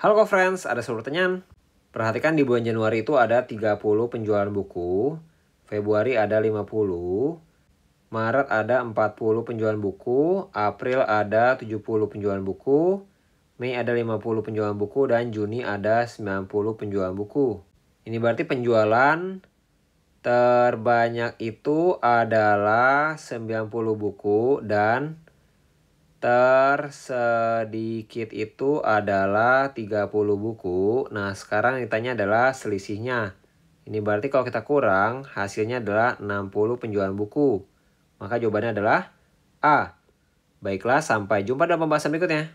Halo co friends, ada seluruh pertanyaan. Perhatikan di bulan Januari itu ada 30 penjualan buku, Februari ada 50, Maret ada 40 penjualan buku, April ada 70 penjualan buku, Mei ada 50 penjualan buku, dan Juni ada 90 penjualan buku. Ini berarti penjualan terbanyak itu adalah 90 buku dan sedikit itu adalah 30 buku. Nah, sekarang ditanya adalah selisihnya. Ini berarti kalau kita kurang, hasilnya adalah 60 penjualan buku. Maka jawabannya adalah A. Baiklah, sampai jumpa dalam pembahasan berikutnya.